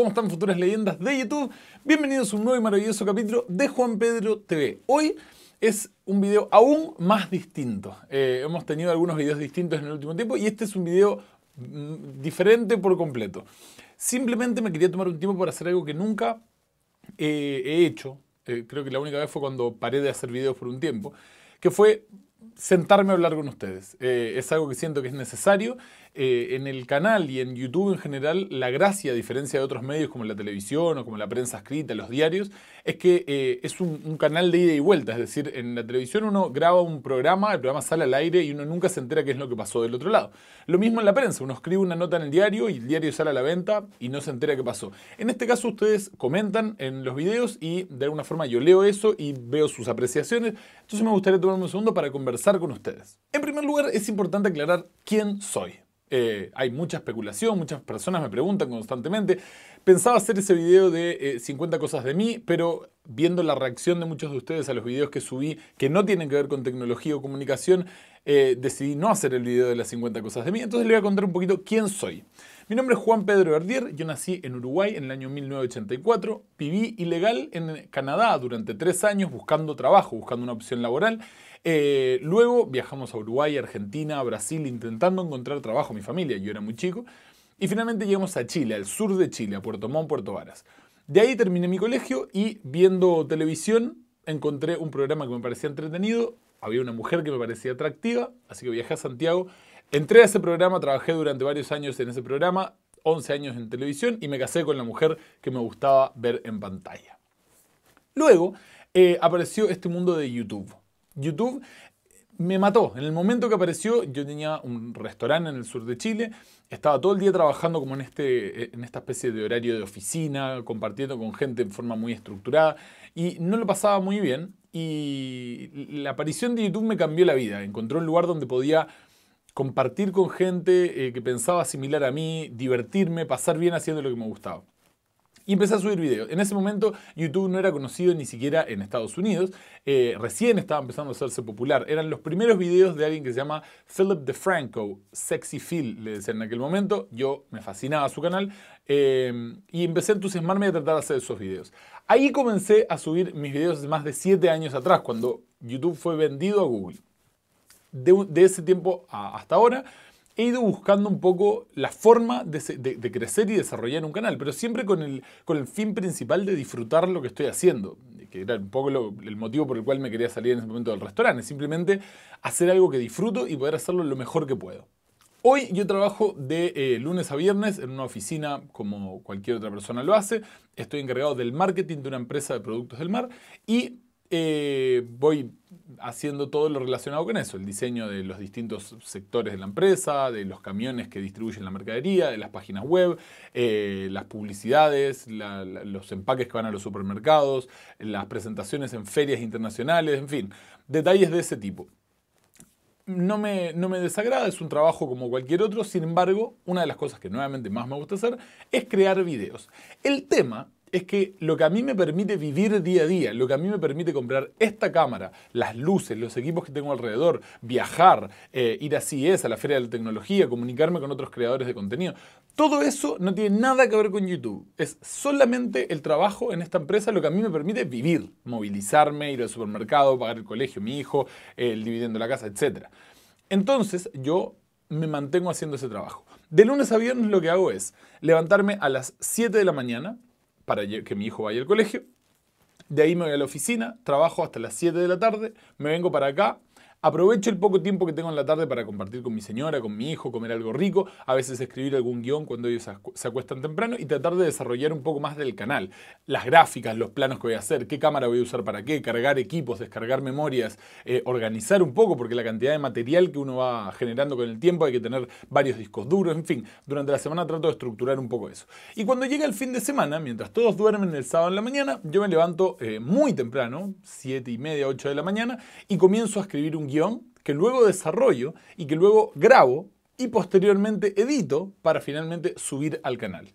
¿Cómo están futuras leyendas de YouTube? Bienvenidos a un nuevo y maravilloso capítulo de Juan Pedro TV. Hoy es un video aún más distinto. Eh, hemos tenido algunos videos distintos en el último tiempo y este es un video mm, diferente por completo. Simplemente me quería tomar un tiempo para hacer algo que nunca eh, he hecho. Eh, creo que la única vez fue cuando paré de hacer videos por un tiempo. Que fue sentarme a hablar con ustedes. Eh, es algo que siento que es necesario. Eh, en el canal y en YouTube en general, la gracia, a diferencia de otros medios como la televisión o como la prensa escrita, los diarios, es que eh, es un, canal de ida y vuelta. Es decir, en la televisión uno graba un programa, el programa sale al aire y uno nunca se entera qué es lo que pasó del otro lado. Lo mismo en la prensa, uno escribe una nota en el diario y el diario sale a la venta y no se entera qué pasó. En este caso ustedes comentan en los videos y de alguna forma yo leo eso y veo sus apreciaciones. Entonces me gustaría tomarme un segundo para conversar con ustedes. En primer lugar, es importante aclarar quién soy. Eh, hay mucha especulación, muchas personas me preguntan constantemente. Pensaba hacer ese video de 50 eh, cosas de mí, pero viendo la reacción de muchos de ustedes a los videos que subí que no tienen que ver con tecnología o comunicación, eh, decidí no hacer el video de las 50 cosas de mí. Entonces les voy a contar un poquito quién soy. Mi nombre es Juan Pedro Verdier, yo nací en Uruguay en el año 1984, viví ilegal en Canadá durante tres años buscando trabajo, buscando una opción laboral. Eh, luego viajamos a Uruguay, Argentina, Brasil, intentando encontrar trabajo, mi familia, yo era muy chico. Y finalmente llegamos a Chile, al sur de Chile, a Puerto Montt, Puerto Varas. De ahí terminé mi colegio y viendo televisión encontré un programa que me parecía entretenido, había una mujer que me parecía atractiva, así que viajé a Santiago Entré a ese programa, trabajé durante varios años en ese programa, 11 años en televisión y me casé con la mujer que me gustaba ver en pantalla. Luego eh, apareció este mundo de YouTube. YouTube me mató. En el momento que apareció, yo tenía un restaurante en el sur de Chile, estaba todo el día trabajando como en, este, eh, en esta especie de horario de oficina, compartiendo con gente en forma muy estructurada y no lo pasaba muy bien. Y la aparición de YouTube me cambió la vida. Encontré un lugar donde podía compartir con gente eh, que pensaba similar a mí, divertirme, pasar bien haciendo lo que me gustaba. Y empecé a subir videos. En ese momento YouTube no era conocido ni siquiera en Estados Unidos. Eh, recién estaba empezando a hacerse popular. Eran los primeros videos de alguien que se llama Philip DeFranco, Sexy Phil, le decía en aquel momento. Yo me fascinaba su canal eh, y empecé a entusiasmarme a tratar de hacer esos videos. Ahí comencé a subir mis videos más de 7 años atrás, cuando YouTube fue vendido a Google de, ese tiempo hasta ahora, he ido buscando un poco la forma de, crecer y desarrollar un canal, pero siempre con el, con el fin principal de disfrutar lo que estoy haciendo, que era un poco el motivo por el cual me quería salir en ese momento del restaurante, simplemente hacer algo que disfruto y poder hacerlo lo mejor que puedo. Hoy yo trabajo de eh, lunes a viernes en una oficina como cualquier otra persona lo hace. Estoy encargado del marketing de una empresa de productos del mar y eh, voy haciendo todo lo relacionado con eso, el diseño de los distintos sectores de la empresa, de los camiones que distribuyen la mercadería, de las páginas web, eh, las publicidades, los empaques que van a los supermercados, las presentaciones en ferias internacionales, en fin, detalles de ese tipo. No no me desagrada, es un trabajo como cualquier otro, sin embargo, una de las cosas que nuevamente más me gusta hacer es crear videos. El tema es que lo que a mí me permite vivir día a día, lo que a mí me permite comprar esta cámara, las luces, los equipos que tengo alrededor, viajar, eh, ir a es a la Feria de la Tecnología, comunicarme con otros creadores de contenido, todo eso no tiene nada que ver con YouTube. Es solamente el trabajo en esta empresa lo que a mí me permite vivir, movilizarme, ir al supermercado, pagar el colegio, mi hijo, dividiendo la casa, etc. Entonces yo me mantengo haciendo ese trabajo. De lunes a viernes lo que hago es levantarme a las 7 de la mañana, para que mi hijo vaya al colegio. De ahí me voy a la oficina, trabajo hasta las 7 de la tarde, me vengo para acá, Aprovecho el poco tiempo que tengo en la tarde para compartir con mi señora, con mi hijo, comer algo rico, a veces escribir algún guión cuando ellos se acuestan temprano y tratar de desarrollar un poco más del canal. Las gráficas, los planos que voy a hacer, qué cámara voy a usar para qué, cargar equipos, descargar memorias, eh, organizar un poco, porque la cantidad de material que uno va generando con el tiempo hay que tener varios discos duros, en fin, durante la semana trato de estructurar un poco eso. Y cuando llega el fin de semana, mientras todos duermen el sábado en la mañana, yo me levanto eh, muy temprano, 7 y media, 8 de la mañana, y comienzo a escribir un que luego desarrollo y que luego grabo y posteriormente edito para finalmente subir al canal.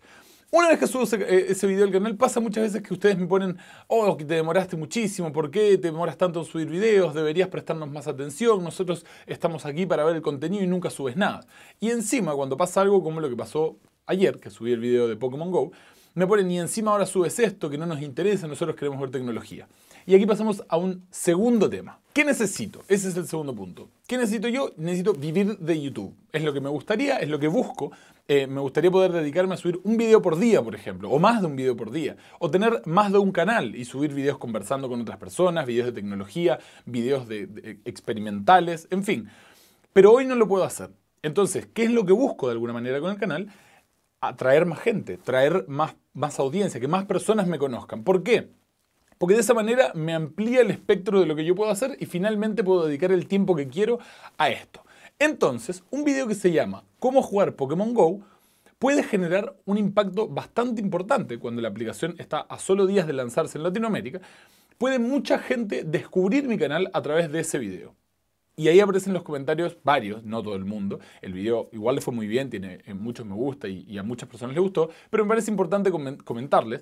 Una vez que subo eh, ese, video al canal, pasa muchas veces que ustedes me ponen, oh, que te demoraste muchísimo, ¿por qué te demoras tanto en subir videos? Deberías prestarnos más atención, nosotros estamos aquí para ver el contenido y nunca subes nada. Y encima, cuando pasa algo como lo que pasó ayer, que subí el video de Pokémon Go, me ponen ni encima ahora subes esto que no nos interesa, nosotros queremos ver tecnología. Y aquí pasamos a un segundo tema. ¿Qué necesito? Ese es el segundo punto. ¿Qué necesito yo? Necesito vivir de YouTube. Es lo que me gustaría, es lo que busco. Eh, me gustaría poder dedicarme a subir un video por día, por ejemplo, o más de un video por día, o tener más de un canal y subir videos conversando con otras personas, videos de tecnología, videos de eh, experimentales, en fin. Pero hoy no lo puedo hacer. Entonces, ¿qué es lo que busco de alguna manera con el canal? atraer más gente, traer más, más audiencia, que más personas me conozcan. ¿Por qué? Porque de esa manera me amplía el espectro de lo que yo puedo hacer y finalmente puedo dedicar el tiempo que quiero a esto. Entonces, un video que se llama ¿Cómo jugar Pokémon Go? puede generar un impacto bastante importante cuando la aplicación está a solo días de lanzarse en Latinoamérica. Puede mucha gente descubrir mi canal a través de ese video. Y ahí aparecen los comentarios, varios, no todo el mundo. El video igual le fue muy bien, tiene eh, muchos me gusta y, a muchas personas les gustó, pero me parece importante comentarles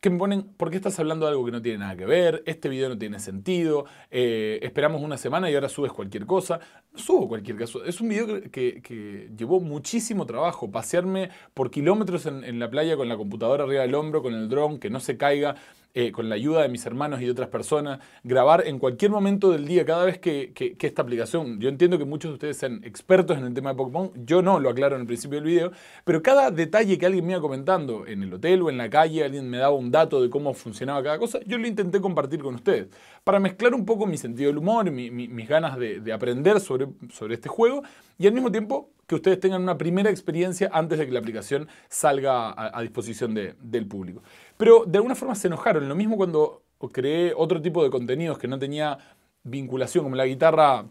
que me ponen, ¿por qué estás hablando de algo que no tiene nada que ver? Este video no tiene sentido, eh, esperamos una semana y ahora subes cualquier cosa. subo cualquier caso. Es un video que, que, llevó muchísimo trabajo, pasearme por kilómetros en, en la playa con la computadora arriba del hombro, con el dron, que no se caiga. Eh, con la ayuda de mis hermanos y de otras personas, grabar en cualquier momento del día, cada vez que, esta aplicación, yo entiendo que muchos de ustedes sean expertos en el tema de Pokémon, yo no, lo aclaro en el principio del video, pero cada detalle que alguien me iba comentando en el hotel o en la calle, alguien me daba un dato de cómo funcionaba cada cosa, yo lo intenté compartir con ustedes, para mezclar un poco mi sentido del humor, y mis ganas de, aprender sobre, sobre este juego y al mismo tiempo que ustedes tengan una primera experiencia antes de que la aplicación salga a, disposición del público. Pero de alguna forma se enojaron. Lo mismo cuando creé otro tipo de contenidos que no tenía vinculación, como la guitarra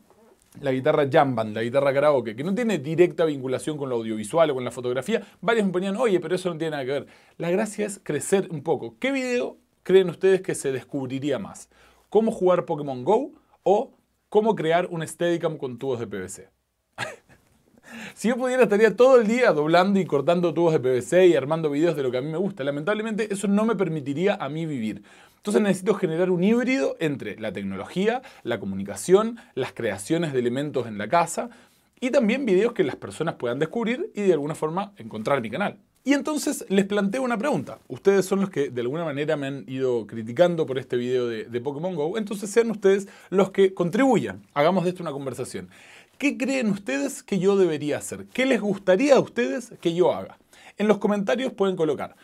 la guitarra jamband, la guitarra karaoke, que no tiene directa vinculación con lo audiovisual o con la fotografía, varios me ponían, oye, pero eso no tiene nada que ver. La gracia es crecer un poco. ¿Qué video creen ustedes que se descubriría más? ¿Cómo jugar Pokémon Go o cómo crear un Steadicam con tubos de PVC? Si yo pudiera estaría todo el día doblando y cortando tubos de PVC y armando videos de lo que a mí me gusta. Lamentablemente eso no me permitiría a mí vivir. Entonces necesito generar un híbrido entre la tecnología, la comunicación, las creaciones de elementos en la casa y también videos que las personas puedan descubrir y de alguna forma encontrar mi canal. Y entonces les planteo una pregunta. Ustedes son los que de alguna manera me han ido criticando por este video de, de Pokémon Go. Entonces sean ustedes los que contribuyan. Hagamos de esto una conversación. ¿Qué creen ustedes que yo debería hacer? ¿Qué les gustaría a ustedes que yo haga? En los comentarios pueden colocar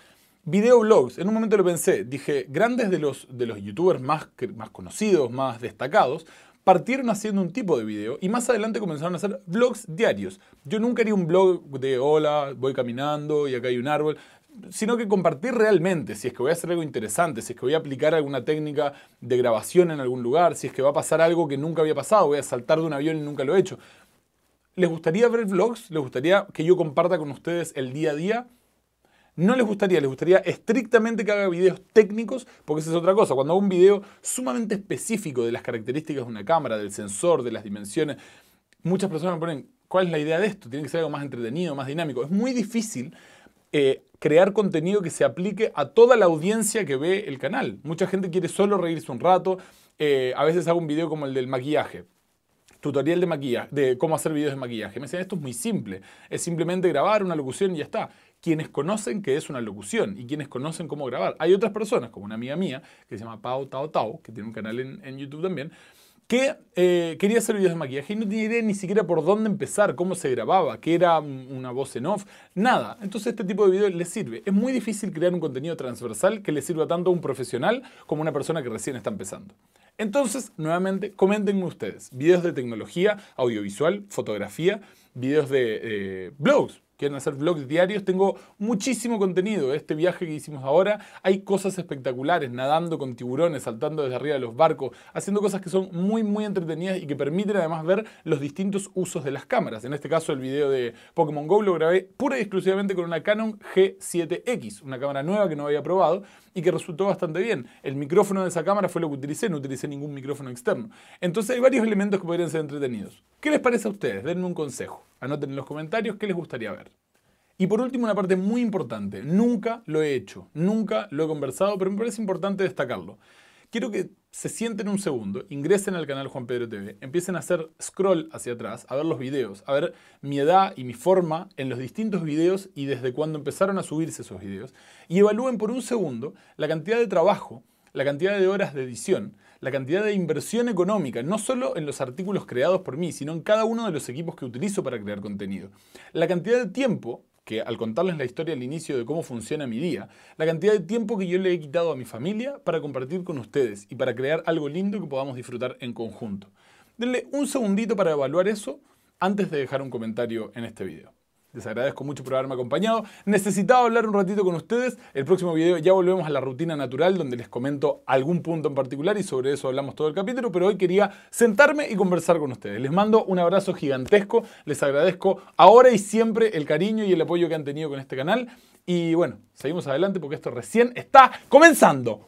blogs. En un momento lo pensé, dije, grandes de los, de los youtubers más, más conocidos, más destacados, partieron haciendo un tipo de video y más adelante comenzaron a hacer vlogs diarios. Yo nunca haría un blog de hola, voy caminando y acá hay un árbol sino que compartir realmente, si es que voy a hacer algo interesante, si es que voy a aplicar alguna técnica de grabación en algún lugar, si es que va a pasar algo que nunca había pasado, voy a saltar de un avión y nunca lo he hecho. ¿Les gustaría ver vlogs? ¿Les gustaría que yo comparta con ustedes el día a día? No les gustaría, les gustaría estrictamente que haga videos técnicos, porque esa es otra cosa. Cuando hago un video sumamente específico de las características de una cámara, del sensor, de las dimensiones, muchas personas me ponen, ¿cuál es la idea de esto? Tiene que ser algo más entretenido, más dinámico. Es muy difícil eh, crear contenido que se aplique a toda la audiencia que ve el canal. Mucha gente quiere solo reírse un rato. Eh, a veces hago un video como el del maquillaje tutorial de maquillaje, de cómo hacer videos de maquillaje. Me decían, esto es muy simple, es simplemente grabar una locución y ya está. Quienes conocen que es una locución y quienes conocen cómo grabar. Hay otras personas, como una amiga mía, que se llama Pau Tao Tao, que tiene un canal en, en YouTube también, que eh, quería hacer videos de maquillaje y no tenía idea ni siquiera por dónde empezar, cómo se grababa, que era una voz en off, nada. Entonces este tipo de videos les sirve. Es muy difícil crear un contenido transversal que le sirva tanto a un profesional como a una persona que recién está empezando. Entonces, nuevamente, comenten ustedes. Videos de tecnología, audiovisual, fotografía, videos de eh, blogs, quieren hacer vlogs diarios, tengo muchísimo contenido. Este viaje que hicimos ahora, hay cosas espectaculares, nadando con tiburones, saltando desde arriba de los barcos, haciendo cosas que son muy, muy entretenidas y que permiten además ver los distintos usos de las cámaras. En este caso, el video de Pokémon Go lo grabé pura y exclusivamente con una Canon G7X, una cámara nueva que no había probado y que resultó bastante bien. El micrófono de esa cámara fue lo que utilicé, no utilicé ningún micrófono externo. Entonces hay varios elementos que podrían ser entretenidos. ¿Qué les parece a ustedes? Denme un consejo. Anoten en los comentarios qué les gustaría ver. Y por último, una parte muy importante. Nunca lo he hecho, nunca lo he conversado, pero me parece importante destacarlo. Quiero que se sienten un segundo, ingresen al canal Juan Pedro TV, empiecen a hacer scroll hacia atrás, a ver los videos, a ver mi edad y mi forma en los distintos videos y desde cuándo empezaron a subirse esos videos, y evalúen por un segundo la cantidad de trabajo, la cantidad de horas de edición, la cantidad de inversión económica, no solo en los artículos creados por mí, sino en cada uno de los equipos que utilizo para crear contenido. La cantidad de tiempo que al contarles la historia al inicio de cómo funciona mi día, la cantidad de tiempo que yo le he quitado a mi familia para compartir con ustedes y para crear algo lindo que podamos disfrutar en conjunto. Denle un segundito para evaluar eso antes de dejar un comentario en este video. Les agradezco mucho por haberme acompañado. Necesitaba hablar un ratito con ustedes. El próximo video ya volvemos a la rutina natural donde les comento algún punto en particular y sobre eso hablamos todo el capítulo, pero hoy quería sentarme y conversar con ustedes. Les mando un abrazo gigantesco. Les agradezco ahora y siempre el cariño y el apoyo que han tenido con este canal. Y bueno, seguimos adelante porque esto recién está comenzando.